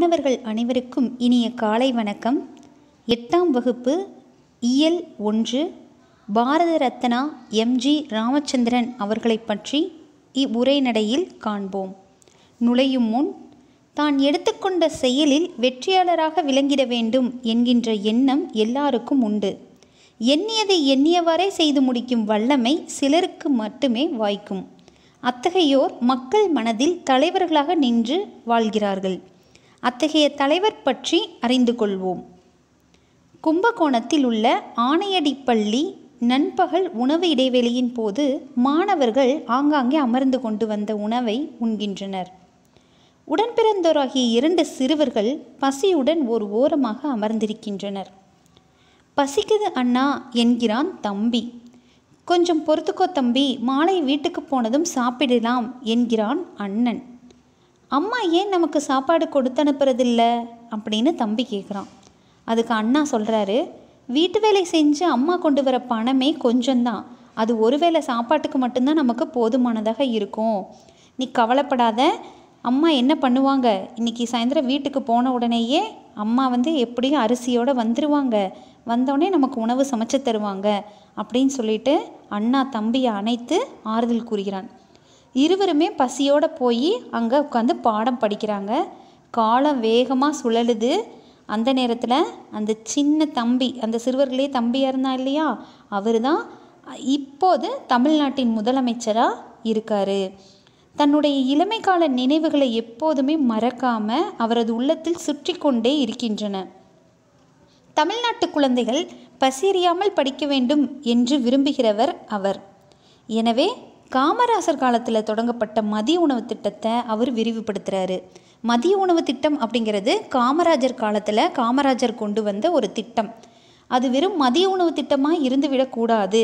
மாணவர்கள் அனைவருக்கும் இனிய காலை வணக்கம் எட்டாம் வகுப்பு இயல் ஒன்று பாரத ரத்னா எம்ஜி ராமச்சந்திரன் அவர்களை பற்றி இவ்வுரைநடையில் காண்போம் நுழையும் முன் தான் எடுத்துக்கொண்ட செயலில் வெற்றியாளராக விளங்கிட வேண்டும் என்கின்ற எண்ணம் எல்லாருக்கும் உண்டு எண்ணியதை எண்ணியவரை செய்து முடிக்கும் வல்லமை சிலருக்கு மட்டுமே வாய்க்கும் அத்தகையோர் மக்கள் மனதில் தலைவர்களாக நின்று வாழ்கிறார்கள் அத்தகைய தலைவர் பற்றி அறிந்து கொள்வோம் கும்பகோணத்தில் உள்ள ஆணையடி பள்ளி நண்பகல் உணவு இடைவெளியின் போது மாணவர்கள் ஆங்காங்கே அமர்ந்து கொண்டு வந்த உணவை உண்கின்றனர் உடன்பிறந்தோராகிய இரண்டு சிறுவர்கள் பசியுடன் ஒரு ஓரமாக அமர்ந்திருக்கின்றனர் பசிக்குது அண்ணா என்கிறான் தம்பி கொஞ்சம் பொறுத்துக்கோ தம்பி மாலை வீட்டுக்கு போனதும் சாப்பிடலாம் என்கிறான் அண்ணன் அம்மா ஏன் நமக்கு சாப்பாடு கொடுத்து அனுப்புறதில்ல அப்படின்னு தம்பி கேட்குறான் அதுக்கு அண்ணா சொல்கிறாரு வீட்டு வேலை செஞ்சு அம்மா கொண்டு வர பணமே கொஞ்சம்தான் அது ஒருவேளை சாப்பாட்டுக்கு மட்டும்தான் நமக்கு போதுமானதாக இருக்கும் நீ கவலைப்படாத அம்மா என்ன பண்ணுவாங்க இன்றைக்கி சாயந்தரம் வீட்டுக்கு போன உடனேயே அம்மா வந்து எப்படியும் அரிசியோடு வந்துடுவாங்க வந்தோடனே நமக்கு உணவு சமைச்சு தருவாங்க அப்படின்னு சொல்லிட்டு அண்ணா தம்பியை அணைத்து ஆறுதல் கூறுகிறான் இருவருமே பசியோடு போய் அங்கே உட்காந்து பாடம் படிக்கிறாங்க காலம் வேகமாக சுழலுது அந்த நேரத்தில் அந்த சின்ன தம்பி அந்த சிறுவர்களே தம்பியாக இருந்தா இல்லையா அவர் தான் இப்போது தமிழ்நாட்டின் முதலமைச்சராக இருக்கார் தன்னுடைய இளமை கால நினைவுகளை எப்போதுமே மறக்காமல் அவரது உள்ளத்தில் சுற்றி கொண்டே இருக்கின்றன தமிழ்நாட்டு குழந்தைகள் பசியறியாமல் படிக்க வேண்டும் என்று விரும்புகிறவர் அவர் எனவே காமராசர் காலத்தில் தொடங்கப்பட்ட மதிய உணவு திட்டத்தை அவர் விரிவுபடுத்துகிறாரு மதிய உணவு திட்டம் அப்படிங்கிறது காமராஜர் காலத்தில் காமராஜர் கொண்டு வந்த ஒரு திட்டம் அது வெறும் மதிய உணவு திட்டமாக இருந்துவிடக்கூடாது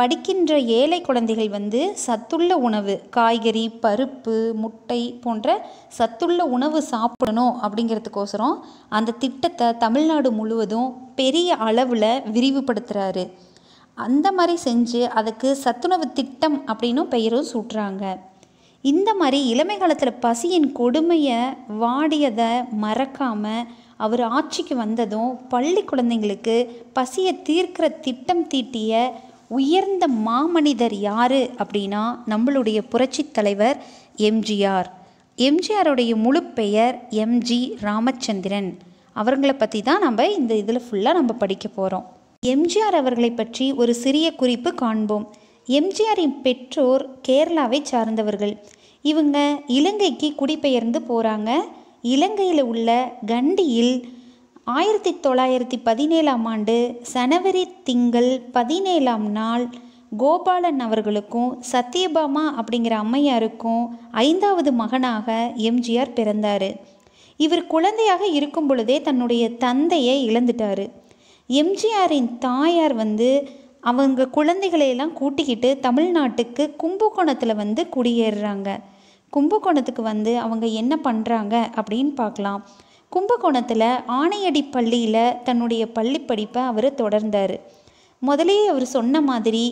படிக்கின்ற ஏழை குழந்தைகள் வந்து சத்துள்ள உணவு காய்கறி பருப்பு முட்டை போன்ற சத்துள்ள உணவு சாப்பிடணும் அப்படிங்கிறதுக்கோசரம் அந்த திட்டத்தை தமிழ்நாடு முழுவதும் பெரிய அளவில் விரிவுபடுத்துகிறாரு அந்த மாதிரி செஞ்சு அதுக்கு சத்துணவு திட்டம் அப்படின்னும் பெயரும் சூட்டுறாங்க இந்த மாதிரி இளமை காலத்தில் பசியின் கொடுமையை வாடியதை மறக்காமல் அவர் ஆட்சிக்கு வந்ததும் பள்ளி குழந்தைங்களுக்கு பசியை தீர்க்கிற திட்டம் தீட்டிய உயர்ந்த மாமனிதர் யார் அப்படின்னா நம்மளுடைய புரட்சி தலைவர் எம்ஜிஆர் எம்ஜிஆருடைய முழு பெயர் எம்ஜி ராமச்சந்திரன் அவங்கள பற்றி தான் நம்ம இந்த இதில் ஃபுல்லாக நம்ம படிக்க போகிறோம் எம்ஜிஆர் அவர்களை பற்றி ஒரு சிறிய குறிப்பு காண்போம் எம்ஜிஆரின் பெற்றோர் கேரளாவை சார்ந்தவர்கள் இவங்க இலங்கைக்கு குடிபெயர்ந்து போகிறாங்க இலங்கையில் உள்ள கண்டியில் ஆயிரத்தி தொள்ளாயிரத்தி பதினேழாம் ஆண்டு சனவரி திங்கள் பதினேழாம் நாள் கோபாலன் அவர்களுக்கும் சத்யபாமா அப்படிங்கிற அம்மையாருக்கும் ஐந்தாவது மகனாக எம்ஜிஆர் பிறந்தார் இவர் குழந்தையாக இருக்கும் பொழுதே தன்னுடைய தந்தையை இழந்துட்டார் எம்ஜிஆரின் தாயார் வந்து அவங்க குழந்தைகளையெல்லாம் கூட்டிக்கிட்டு தமிழ்நாட்டுக்கு கும்பகோணத்தில் வந்து குடியேறுறாங்க கும்பகோணத்துக்கு வந்து அவங்க என்ன பண்ணுறாங்க அப்படின்னு பார்க்கலாம் கும்பகோணத்தில் ஆணையடி பள்ளியில் தன்னுடைய பள்ளி படிப்பை அவர் தொடர்ந்தார் முதலே அவர் சொன்ன மாதிரி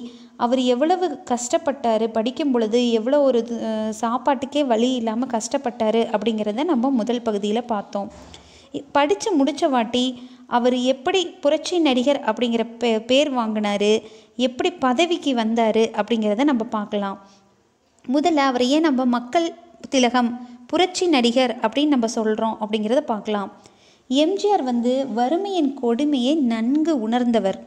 அவர் எவ்வளவு கஷ்டப்பட்டார் படிக்கும் பொழுது எவ்வளோ ஒரு சாப்பாட்டுக்கே வழி இல்லாமல் கஷ்டப்பட்டார் அப்படிங்கிறத நம்ம முதல் பகுதியில் பார்த்தோம் படித்து முடித்த வாட்டி அவர் எப்படி புரட்சி நடிகர் அப்படிங்கிற பே பேர் வாங்கினார் எப்படி பதவிக்கு வந்தார் அப்படிங்கிறத நம்ம பார்க்கலாம் முதல்ல அவர் ஏன் நம்ம மக்கள் திலகம் புரட்சி நடிகர் அப்படின்னு நம்ம சொல்கிறோம் அப்படிங்கிறத பார்க்கலாம் எம்ஜிஆர் வந்து வறுமையின் கொடுமையை நன்கு உணர்ந்தவர்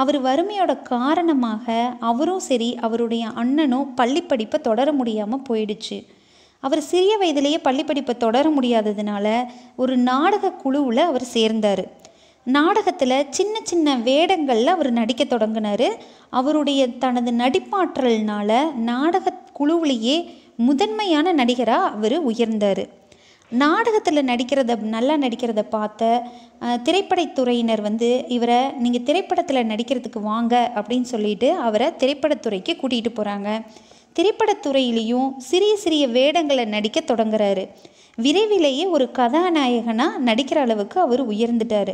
அவர் வறுமையோட காரணமாக அவரும் சரி அவருடைய அண்ணனும் பள்ளி படிப்பை தொடர முடியாமல் போயிடுச்சு அவர் சிறிய வயதிலேயே பள்ளி படிப்பை தொடர முடியாததுனால ஒரு நாடக குழுவில் அவர் சேர்ந்தார் நாடகத்தில் சின்ன சின்ன வேடங்களில் அவர் நடிக்க தொடங்கினார் அவருடைய தனது நடிப்பாற்றல்னால் நாடக குழுவிலேயே முதன்மையான நடிகராக அவர் உயர்ந்தார் நாடகத்தில் நடிக்கிறத நல்லா நடிக்கிறத பார்த்த திரைப்படத்துறையினர் வந்து இவரை நீங்கள் திரைப்படத்தில் நடிக்கிறதுக்கு வாங்க அப்படின்னு சொல்லிட்டு அவரை திரைப்படத்துறைக்கு கூட்டிகிட்டு போகிறாங்க திரைப்படத்துறையிலையும் சிறிய சிறிய வேடங்களை நடிக்க தொடங்குறாரு விரைவிலேயே ஒரு கதாநாயகனாக நடிக்கிற அளவுக்கு அவர் உயர்ந்துட்டார்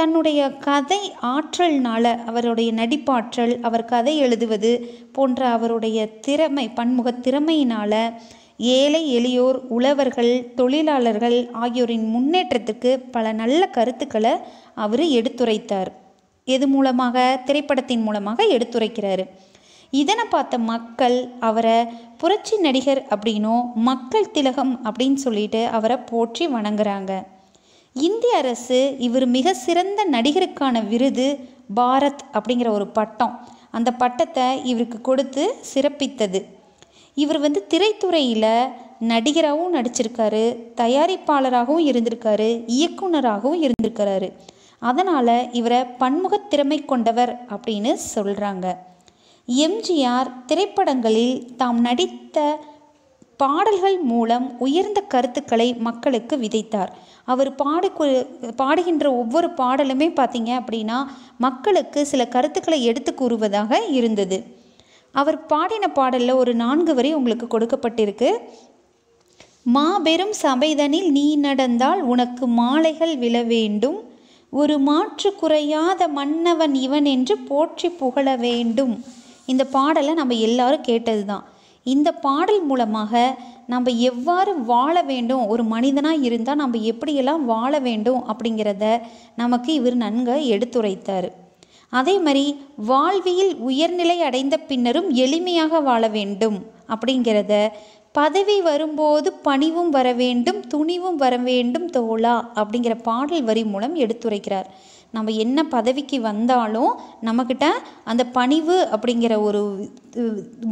தன்னுடைய கதை ஆற்றல்னால அவருடைய நடிப்பாற்றல் அவர் கதை எழுதுவது போன்ற அவருடைய திறமை பன்முக திறமையினால் ஏழை எளியோர் உழவர்கள் தொழிலாளர்கள் ஆகியோரின் முன்னேற்றத்துக்கு பல நல்ல கருத்துக்களை அவர் எடுத்துரைத்தார் எது மூலமாக திரைப்படத்தின் மூலமாக எடுத்துரைக்கிறாரு இதனை பார்த்த மக்கள் அவரை புரட்சி நடிகர் அப்படின்னும் மக்கள் திலகம் அப்படின்னு சொல்லிட்டு அவரை போற்றி வணங்குறாங்க இந்திய அரசு இவர் மிக சிறந்த நடிகருக்கான விருது பாரத் அப்படிங்கிற ஒரு பட்டம் அந்த பட்டத்தை இவருக்கு கொடுத்து சிறப்பித்தது இவர் வந்து திரைத்துறையில் நடிகராகவும் நடிச்சிருக்காரு தயாரிப்பாளராகவும் இருந்திருக்காரு இயக்குனராகவும் இருந்திருக்கிறாரு அதனால் இவரை பன்முகத் திறமை கொண்டவர் அப்படின்னு சொல்கிறாங்க எம்ஜிஆர் திரைப்படங்களில் தாம் நடித்த பாடல்கள் மூலம் உயர்ந்த கருத்துக்களை மக்களுக்கு விதைத்தார் அவர் பாடக்கு பாடுகின்ற ஒவ்வொரு பாடலுமே பார்த்தீங்க அப்படின்னா மக்களுக்கு சில கருத்துக்களை எடுத்து கூறுவதாக இருந்தது அவர் பாடின பாடலில் ஒரு நான்கு வரி உங்களுக்கு கொடுக்கப்பட்டிருக்கு மாபெரும் சபைதனில் நீ நடந்தால் உனக்கு மாலைகள் விழ வேண்டும் ஒரு மாற்று குறையாத மன்னவன் இவன் என்று போற்றி புகழ வேண்டும் இந்த பாடலை நம்ம எல்லாரும் கேட்டது தான் இந்த பாடல் மூலமாக நம்ம எவ்வாறு வாழ வேண்டும் ஒரு மனிதனாக இருந்தால் நம்ம எப்படியெல்லாம் வாழ வேண்டும் அப்படிங்கிறத நமக்கு இவர் நன்கு எடுத்துரைத்தார் அதே மாதிரி வாழ்வியில் உயர்நிலை அடைந்த பின்னரும் எளிமையாக வாழ வேண்டும் அப்படிங்கிறத பதவி வரும்போது பணிவும் வர வேண்டும் துணிவும் வர வேண்டும் தோழா அப்படிங்கிற பாடல் வரி மூலம் எடுத்துரைக்கிறார் நம்ம என்ன பதவிக்கு வந்தாலும் நம்மக்கிட்ட அந்த பணிவு அப்படிங்கிற ஒரு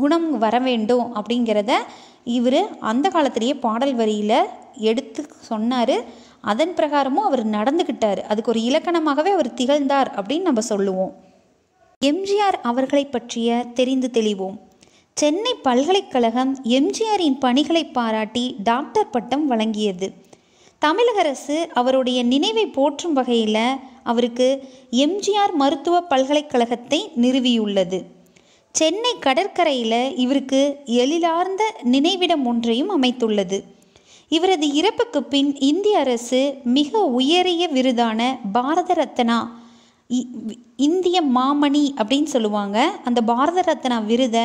குணம் வர வேண்டும் அப்படிங்கிறத இவர் அந்த காலத்திலேயே பாடல் வரியில் எடுத்து சொன்னார் அதன் பிரகாரமும் அவர் நடந்துக்கிட்டார் அதுக்கு ஒரு இலக்கணமாகவே அவர் திகழ்ந்தார் அப்படின்னு நம்ம சொல்லுவோம் எம்ஜிஆர் அவர்களை பற்றிய தெரிந்து தெளிவோம் சென்னை பல்கலைக்கழகம் எம்ஜிஆரின் பணிகளை பாராட்டி டாக்டர் பட்டம் வழங்கியது தமிழக அரசு அவருடைய நினைவை போற்றும் வகையில் அவருக்கு எம்ஜிஆர் மருத்துவ பல்கலைக்கழகத்தை நிறுவியுள்ளது சென்னை கடற்கரையில் இவருக்கு எழிலார்ந்த நினைவிடம் ஒன்றையும் அமைத்துள்ளது இவரது இறப்புக்கு பின் இந்திய அரசு மிக உயரிய விருதான பாரத ரத்னா இந்திய மாமணி அப்படின்னு சொல்லுவாங்க அந்த பாரத ரத்னா விருதை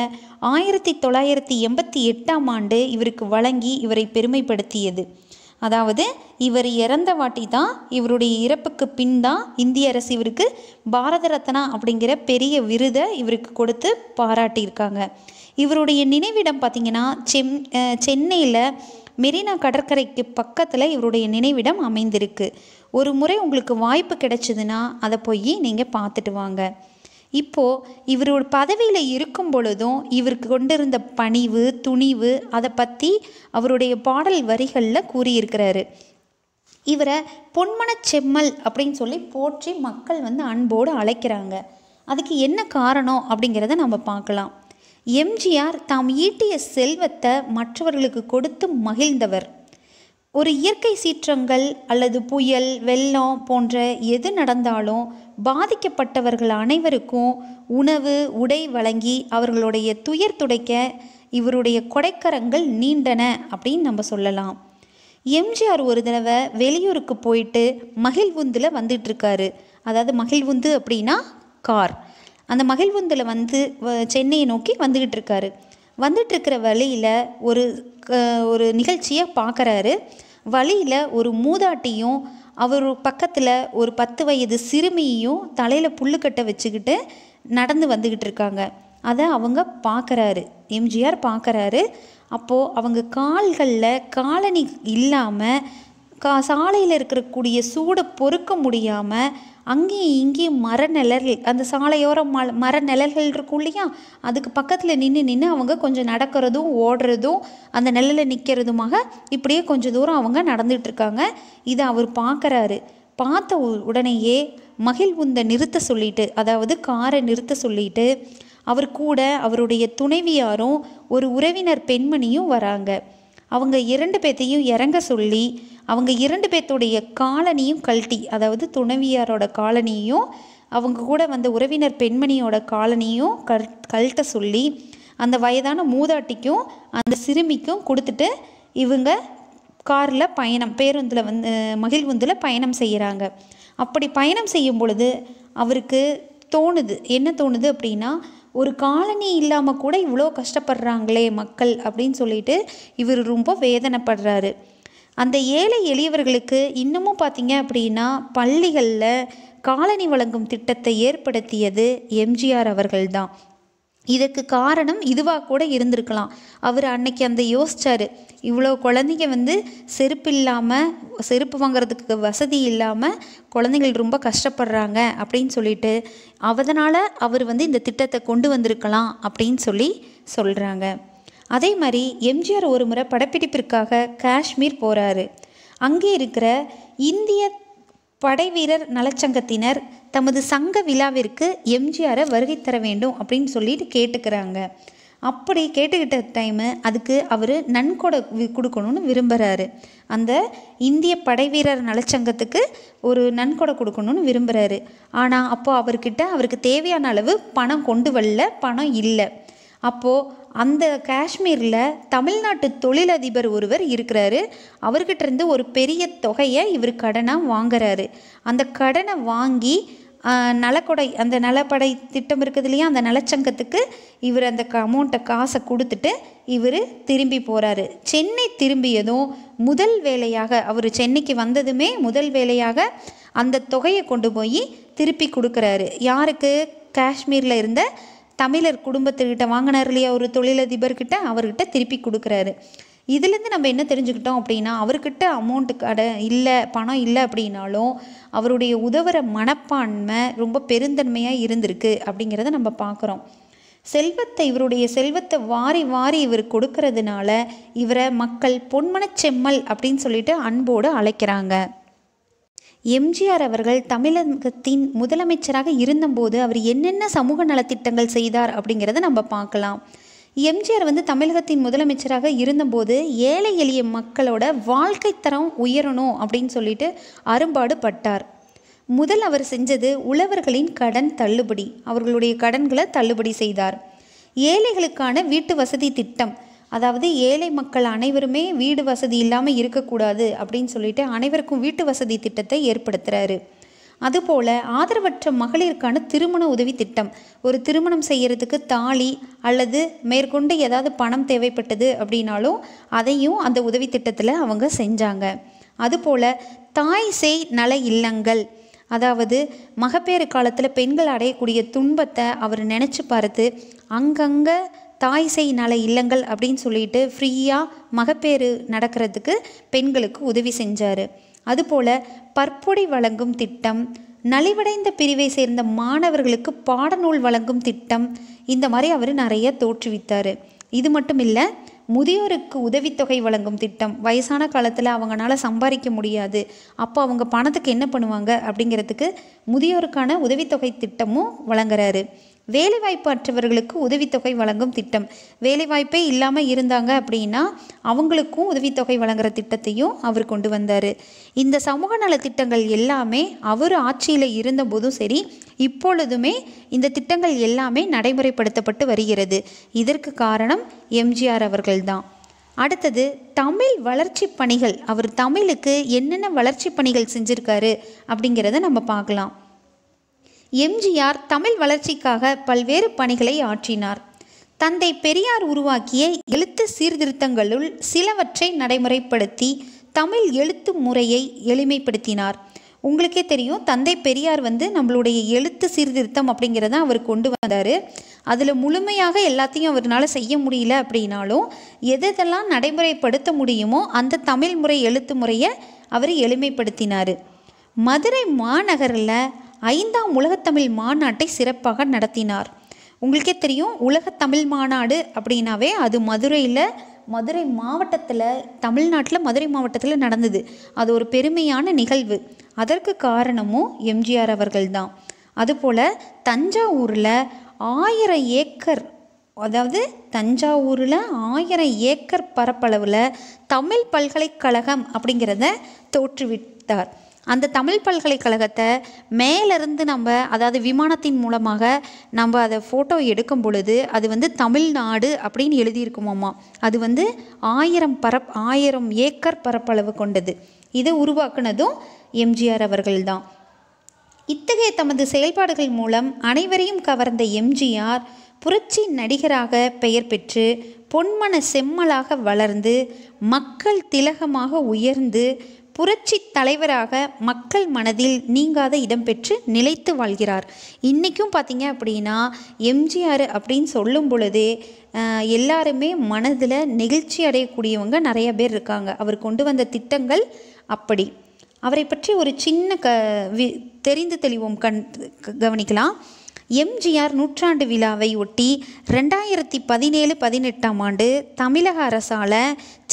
ஆயிரத்தி தொள்ளாயிரத்தி எண்பத்தி எட்டாம் ஆண்டு இவருக்கு வழங்கி இவரை பெருமைப்படுத்தியது அதாவது இவர் இறந்த வாட்டி தான் இவருடைய இறப்புக்கு பின் தான் இந்திய அரசு இவருக்கு பாரத ரத்னா அப்படிங்கிற பெரிய விருதை இவருக்கு கொடுத்து பாராட்டியிருக்காங்க இவருடைய நினைவிடம் பார்த்திங்கன்னா செம் சென்னையில் மெரினா கடற்கரைக்கு பக்கத்தில் இவருடைய நினைவிடம் அமைந்திருக்கு ஒரு முறை உங்களுக்கு வாய்ப்பு கிடைச்சதுன்னா அதை போய் நீங்கள் பார்த்துட்டு வாங்க இப்போது இவர் பதவியில் இருக்கும் பொழுதும் இவருக்கு கொண்டிருந்த பணிவு துணிவு அதை பற்றி அவருடைய பாடல் வரிகளில் கூறியிருக்கிறாரு இவரை பொன்மன செம்மல் அப்படின்னு சொல்லி போற்றி மக்கள் வந்து அன்போடு அழைக்கிறாங்க அதுக்கு என்ன காரணம் அப்படிங்கிறத நம்ம பார்க்கலாம் எம்ஜிஆர் தாம் ஈட்டிய செல்வத்தை மற்றவர்களுக்கு கொடுத்து மகிழ்ந்தவர் ஒரு இயற்கை சீற்றங்கள் அல்லது புயல் வெள்ளம் போன்ற எது நடந்தாலும் பாதிக்கப்பட்டவர்கள் அனைவருக்கும் உணவு உடை வழங்கி அவர்களுடைய துயர் துடைக்க இவருடைய கொடைக்கரங்கள் நீண்டன அப்படின்னு நம்ம சொல்லலாம் எம்ஜிஆர் ஒரு தடவை வெளியூருக்கு போயிட்டு மகிழ்வுந்தில் வந்துட்டுருக்காரு அதாவது மகிழ்வுந்து அப்படின்னா கார் அந்த மகிழ்வந்தில் வந்து சென்னையை நோக்கி வந்துக்கிட்டு இருக்காரு இருக்கிற வழியில் ஒரு ஒரு நிகழ்ச்சியை பார்க்குறாரு வழியில் ஒரு மூதாட்டியும் அவர் பக்கத்தில் ஒரு பத்து வயது சிறுமியையும் தலையில் புல்லுக்கட்டை வச்சுக்கிட்டு நடந்து வந்துக்கிட்டு இருக்காங்க அதை அவங்க பார்க்குறாரு எம்ஜிஆர் பார்க்குறாரு அப்போது அவங்க கால்களில் காலனி இல்லாமல் கா சாலையில் இருக்கக்கூடிய சூடை பொறுக்க முடியாமல் அங்கேயும் இங்கேயும் மர நிழல்கள் அந்த சாலையோர ம மர நிழல்கள் இருக்கும் இல்லையா அதுக்கு பக்கத்தில் நின்று நின்று அவங்க கொஞ்சம் நடக்கிறதும் ஓடுறதும் அந்த நிழலில் நிற்கிறதுமாக இப்படியே கொஞ்சம் தூரம் அவங்க நடந்துகிட்ருக்காங்க இதை அவர் பார்க்குறாரு பார்த்த உடனேயே மகிழ்வுந்தை நிறுத்த சொல்லிட்டு அதாவது காரை நிறுத்த சொல்லிட்டு அவர் கூட அவருடைய துணைவியாரும் ஒரு உறவினர் பெண்மணியும் வராங்க அவங்க இரண்டு பேர்த்தையும் இறங்க சொல்லி அவங்க இரண்டு பேர்த்துடைய காலனியும் கழட்டி அதாவது துணவியாரோட காலனியும் அவங்க கூட வந்த உறவினர் பெண்மணியோட காலனியும் கல் கழட்ட சொல்லி அந்த வயதான மூதாட்டிக்கும் அந்த சிறுமிக்கும் கொடுத்துட்டு இவங்க காரில் பயணம் பேருந்தில் வந்து மகிழ்வுந்தில் பயணம் செய்கிறாங்க அப்படி பயணம் செய்யும் பொழுது அவருக்கு தோணுது என்ன தோணுது அப்படின்னா ஒரு காலனி இல்லாமல் கூட இவ்வளோ கஷ்டப்படுறாங்களே மக்கள் அப்படின்னு சொல்லிட்டு இவர் ரொம்ப வேதனைப்படுறாரு அந்த ஏழை எளியவர்களுக்கு இன்னமும் பார்த்தீங்க அப்படின்னா பள்ளிகளில் காலனி வழங்கும் திட்டத்தை ஏற்படுத்தியது எம்ஜிஆர் அவர்கள்தான் இதுக்கு காரணம் இதுவாக கூட இருந்திருக்கலாம் அவர் அன்னைக்கு அந்த யோசிச்சார் இவ்வளோ குழந்தைங்க வந்து செருப்பு இல்லாமல் செருப்பு வாங்குறதுக்கு வசதி இல்லாமல் குழந்தைகள் ரொம்ப கஷ்டப்படுறாங்க அப்படின்னு சொல்லிட்டு அதனால் அவர் வந்து இந்த திட்டத்தை கொண்டு வந்திருக்கலாம் அப்படின்னு சொல்லி சொல்கிறாங்க அதே மாதிரி எம்ஜிஆர் ஒரு முறை படப்பிடிப்பிற்காக காஷ்மீர் போகிறாரு அங்கே இருக்கிற இந்திய படை வீரர் நலச்சங்கத்தினர் தமது சங்க விழாவிற்கு எம்ஜிஆரை வருகை தர வேண்டும் அப்படின்னு சொல்லிட்டு கேட்டுக்கிறாங்க அப்படி கேட்டுக்கிட்ட டைமு அதுக்கு அவர் நன்கொடை கொடுக்கணும்னு விரும்புகிறாரு அந்த இந்திய படை வீரர் நலச்சங்கத்துக்கு ஒரு நன்கொடை கொடுக்கணும்னு விரும்புகிறாரு ஆனால் அப்போது அவர்கிட்ட அவருக்கு தேவையான அளவு பணம் கொண்டு வரல பணம் இல்லை அப்போது அந்த காஷ்மீரில் தமிழ்நாட்டு தொழிலதிபர் ஒருவர் இருக்கிறாரு அவர்கிட்டருந்து ஒரு பெரிய தொகையை இவர் கடனாக வாங்குறாரு அந்த கடனை வாங்கி நலக்கொடை அந்த நலப்படை திட்டம் இருக்குது இல்லையா அந்த நலச்சங்கத்துக்கு இவர் அந்த அமௌண்ட்டை காசை கொடுத்துட்டு இவர் திரும்பி போகிறாரு சென்னை திரும்பியதும் முதல் வேலையாக அவர் சென்னைக்கு வந்ததுமே முதல் வேலையாக அந்த தொகையை கொண்டு போய் திருப்பி கொடுக்குறாரு யாருக்கு காஷ்மீரில் இருந்த தமிழர் குடும்பத்துக்கிட்ட வாங்கினார் இல்லையா ஒரு தொழிலதிபர்கிட்ட அவர்கிட்ட திருப்பி கொடுக்குறாரு இதுலேருந்து நம்ம என்ன தெரிஞ்சுக்கிட்டோம் அப்படின்னா அவர்கிட்ட அமௌண்ட்டு கடை இல்லை பணம் இல்லை அப்படின்னாலும் அவருடைய உதவுற மனப்பான்மை ரொம்ப பெருந்தன்மையாக இருந்திருக்கு அப்படிங்கிறத நம்ம பார்க்குறோம் செல்வத்தை இவருடைய செல்வத்தை வாரி வாரி இவர் கொடுக்கறதுனால இவரை மக்கள் செம்மல் அப்படின்னு சொல்லிட்டு அன்போடு அழைக்கிறாங்க எம்ஜிஆர் அவர்கள் தமிழகத்தின் முதலமைச்சராக இருந்தபோது அவர் என்னென்ன சமூக நலத்திட்டங்கள் செய்தார் அப்படிங்கிறத நம்ம பார்க்கலாம் எம்ஜிஆர் வந்து தமிழகத்தின் முதலமைச்சராக இருந்தபோது ஏழை எளிய மக்களோட வாழ்க்கை தரம் உயரணும் அப்படின்னு சொல்லிட்டு அரும்பாடு பட்டார் முதல் அவர் செஞ்சது உழவர்களின் கடன் தள்ளுபடி அவர்களுடைய கடன்களை தள்ளுபடி செய்தார் ஏழைகளுக்கான வீட்டு வசதி திட்டம் அதாவது ஏழை மக்கள் அனைவருமே வீடு வசதி இல்லாமல் இருக்கக்கூடாது அப்படின்னு சொல்லிட்டு அனைவருக்கும் வீட்டு வசதி திட்டத்தை ஏற்படுத்துகிறாரு அதுபோல் ஆதரவற்ற மகளிருக்கான திருமண உதவி திட்டம் ஒரு திருமணம் செய்கிறதுக்கு தாலி அல்லது மேற்கொண்டு ஏதாவது பணம் தேவைப்பட்டது அப்படின்னாலும் அதையும் அந்த உதவி திட்டத்தில் அவங்க செஞ்சாங்க அதுபோல் தாய் செய் நல இல்லங்கள் அதாவது மகப்பேறு காலத்தில் பெண்கள் அடையக்கூடிய துன்பத்தை அவர் நினச்சி பார்த்து அங்கங்கே தாய் செய் நல இல்லங்கள் அப்படின்னு சொல்லிட்டு ஃப்ரீயாக மகப்பேறு நடக்கிறதுக்கு பெண்களுக்கு உதவி செஞ்சார் அதுபோல் பற்பொடி வழங்கும் திட்டம் நலிவடைந்த பிரிவை சேர்ந்த மாணவர்களுக்கு பாடநூல் வழங்கும் திட்டம் இந்த மாதிரி அவர் நிறைய தோற்றுவித்தார் இது மட்டும் இல்லை முதியோருக்கு உதவித்தொகை வழங்கும் திட்டம் வயசான காலத்தில் அவங்களால சம்பாதிக்க முடியாது அப்போ அவங்க பணத்துக்கு என்ன பண்ணுவாங்க அப்படிங்கிறதுக்கு முதியோருக்கான உதவித்தொகை திட்டமும் வழங்குறாரு வேலைவாய்ப்பு அற்றவர்களுக்கு உதவித்தொகை வழங்கும் திட்டம் வேலைவாய்ப்பே இல்லாமல் இருந்தாங்க அப்படின்னா அவங்களுக்கும் உதவித்தொகை வழங்குற திட்டத்தையும் அவர் கொண்டு வந்தார் இந்த சமூக நலத்திட்டங்கள் எல்லாமே அவர் ஆட்சியில் இருந்தபோதும் சரி இப்பொழுதுமே இந்த திட்டங்கள் எல்லாமே நடைமுறைப்படுத்தப்பட்டு வருகிறது இதற்கு காரணம் எம்ஜிஆர் அவர்கள்தான் அடுத்தது தமிழ் வளர்ச்சி பணிகள் அவர் தமிழுக்கு என்னென்ன வளர்ச்சி பணிகள் செஞ்சுருக்காரு அப்படிங்கிறத நம்ம பார்க்கலாம் எம்ஜிஆர் தமிழ் வளர்ச்சிக்காக பல்வேறு பணிகளை ஆற்றினார் தந்தை பெரியார் உருவாக்கிய எழுத்து சீர்திருத்தங்களுள் சிலவற்றை நடைமுறைப்படுத்தி தமிழ் எழுத்து முறையை எளிமைப்படுத்தினார் உங்களுக்கே தெரியும் தந்தை பெரியார் வந்து நம்மளுடைய எழுத்து சீர்திருத்தம் அப்படிங்கிறத அவர் கொண்டு வந்தார் அதில் முழுமையாக எல்லாத்தையும் அவர்னால் செய்ய முடியல அப்படின்னாலும் எதெல்லாம் நடைமுறைப்படுத்த முடியுமோ அந்த தமிழ் முறை எழுத்து முறையை அவர் எளிமைப்படுத்தினார் மதுரை மாநகரில் ஐந்தாம் உலகத்தமிழ் மாநாட்டை சிறப்பாக நடத்தினார் உங்களுக்கே தெரியும் உலக தமிழ் மாநாடு அப்படின்னாவே அது மதுரையில் மதுரை மாவட்டத்தில் தமிழ்நாட்டில் மதுரை மாவட்டத்தில் நடந்தது அது ஒரு பெருமையான நிகழ்வு அதற்கு காரணமும் எம்ஜிஆர் அவர்கள்தான் அதுபோல் தஞ்சாவூரில் ஆயிரம் ஏக்கர் அதாவது தஞ்சாவூரில் ஆயிரம் ஏக்கர் பரப்பளவில் தமிழ் பல்கலைக்கழகம் அப்படிங்கிறத தோற்றுவித்தார் அந்த தமிழ் பல்கலைக்கழகத்தை மேலேருந்து நம்ம அதாவது விமானத்தின் மூலமாக நம்ம அதை ஃபோட்டோ எடுக்கும் பொழுது அது வந்து தமிழ்நாடு அப்படின்னு எழுதியிருக்குமாம்மா அது வந்து ஆயிரம் பரப் ஆயிரம் ஏக்கர் பரப்பளவு கொண்டது இதை உருவாக்குனதும் எம்ஜிஆர் அவர்கள்தான் இத்தகைய தமது செயல்பாடுகள் மூலம் அனைவரையும் கவர்ந்த எம்ஜிஆர் புரட்சி நடிகராக பெயர் பெற்று பொன்மன செம்மலாக வளர்ந்து மக்கள் திலகமாக உயர்ந்து புரட்சி தலைவராக மக்கள் மனதில் நீங்காத இடம்பெற்று நிலைத்து வாழ்கிறார் இன்றைக்கும் பார்த்தீங்க அப்படின்னா எம்ஜிஆர் அப்படின்னு சொல்லும் பொழுது எல்லாருமே மனதில் நெகிழ்ச்சி அடையக்கூடியவங்க நிறைய பேர் இருக்காங்க அவர் கொண்டு வந்த திட்டங்கள் அப்படி அவரை பற்றி ஒரு சின்ன க வி தெரிந்து தெளிவோம் கண் கவனிக்கலாம் எம்ஜிஆர் நூற்றாண்டு விழாவை ஒட்டி ரெண்டாயிரத்தி பதினேழு பதினெட்டாம் ஆண்டு தமிழக அரசால்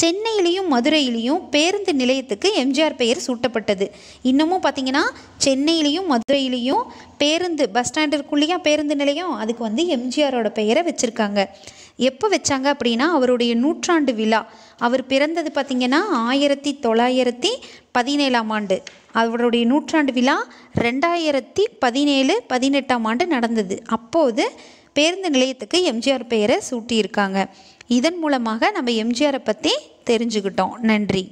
சென்னையிலையும் மதுரையிலையும் பேருந்து நிலையத்துக்கு எம்ஜிஆர் பெயர் சூட்டப்பட்டது இன்னமும் பார்த்தீங்கன்னா சென்னையிலையும் மதுரையிலையும் பேருந்து பஸ் ஸ்டாண்டிற்குள்ளேயா பேருந்து நிலையம் அதுக்கு வந்து எம்ஜிஆரோட பெயரை வச்சுருக்காங்க எப்போ வச்சாங்க அப்படின்னா அவருடைய நூற்றாண்டு விழா அவர் பிறந்தது பார்த்திங்கன்னா ஆயிரத்தி தொள்ளாயிரத்தி பதினேழாம் ஆண்டு அவருடைய நூற்றாண்டு விழா ரெண்டாயிரத்தி பதினேழு பதினெட்டாம் ஆண்டு நடந்தது அப்போது பேருந்து நிலையத்துக்கு எம்ஜிஆர் பெயரை சூட்டியிருக்காங்க இதன் மூலமாக நம்ம எம்ஜிஆரை பற்றி தெரிஞ்சுக்கிட்டோம் நன்றி